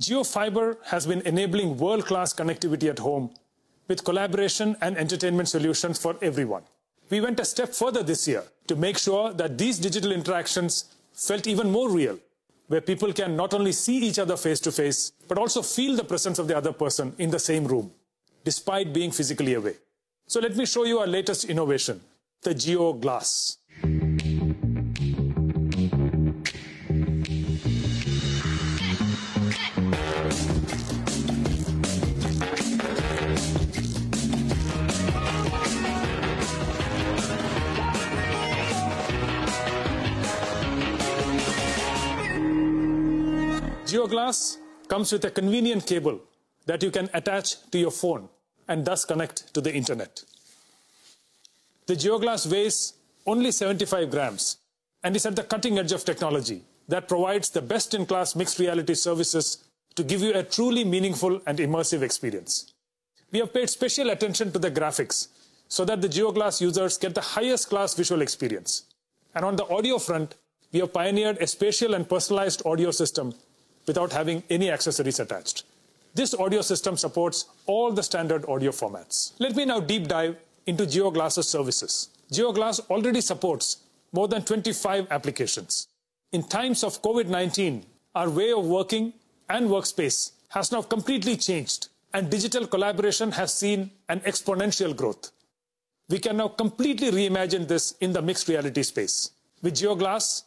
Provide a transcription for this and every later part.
Geofiber has been enabling world-class connectivity at home with collaboration and entertainment solutions for everyone. We went a step further this year to make sure that these digital interactions felt even more real, where people can not only see each other face to face, but also feel the presence of the other person in the same room, despite being physically away. So let me show you our latest innovation, the GeoGlass. GeoGlass comes with a convenient cable that you can attach to your phone and thus connect to the internet. The GeoGlass weighs only 75 grams and is at the cutting edge of technology that provides the best-in-class mixed reality services to give you a truly meaningful and immersive experience. We have paid special attention to the graphics so that the GeoGlass users get the highest class visual experience. And on the audio front, we have pioneered a spatial and personalized audio system without having any accessories attached. This audio system supports all the standard audio formats. Let me now deep dive into GeoGlass's services. GeoGlass already supports more than 25 applications. In times of COVID-19, our way of working and workspace has now completely changed and digital collaboration has seen an exponential growth. We can now completely reimagine this in the mixed reality space. With GeoGlass,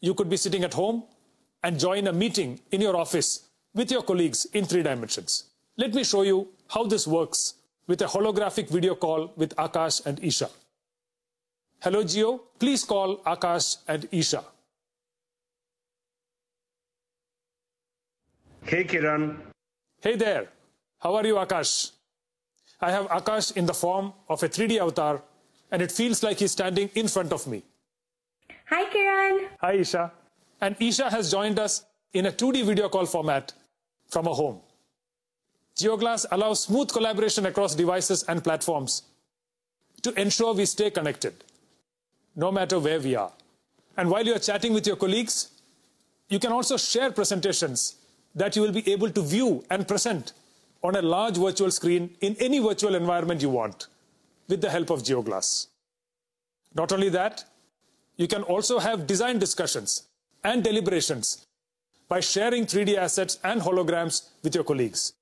you could be sitting at home and join a meeting in your office with your colleagues in three dimensions. Let me show you how this works with a holographic video call with Akash and Isha. Hello, Geo. Please call Akash and Isha. Hey, Kiran. Hey there. How are you, Akash? I have Akash in the form of a 3D avatar, and it feels like he's standing in front of me. Hi, Kiran. Hi, Isha. And Isha has joined us in a 2D video call format from her home. GeoGlass allows smooth collaboration across devices and platforms to ensure we stay connected, no matter where we are. And while you're chatting with your colleagues, you can also share presentations that you will be able to view and present on a large virtual screen in any virtual environment you want with the help of GeoGlass. Not only that, you can also have design discussions and deliberations by sharing 3D assets and holograms with your colleagues.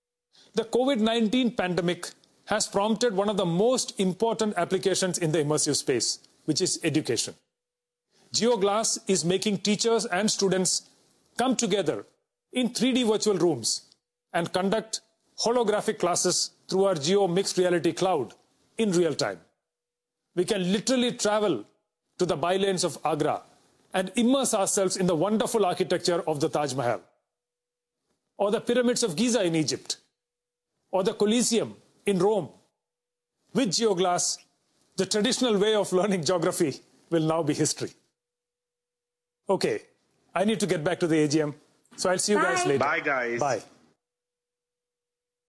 The COVID-19 pandemic has prompted one of the most important applications in the immersive space, which is education. GeoGlass is making teachers and students come together in 3D virtual rooms and conduct holographic classes through our Geo Mixed Reality Cloud in real time. We can literally travel to the bylanes of Agra and immerse ourselves in the wonderful architecture of the Taj Mahal, or the pyramids of Giza in Egypt, or the Colosseum in Rome. With GeoGlass, the traditional way of learning geography will now be history. Okay, I need to get back to the AGM, so I'll see you Bye. guys later. Bye, guys. Bye.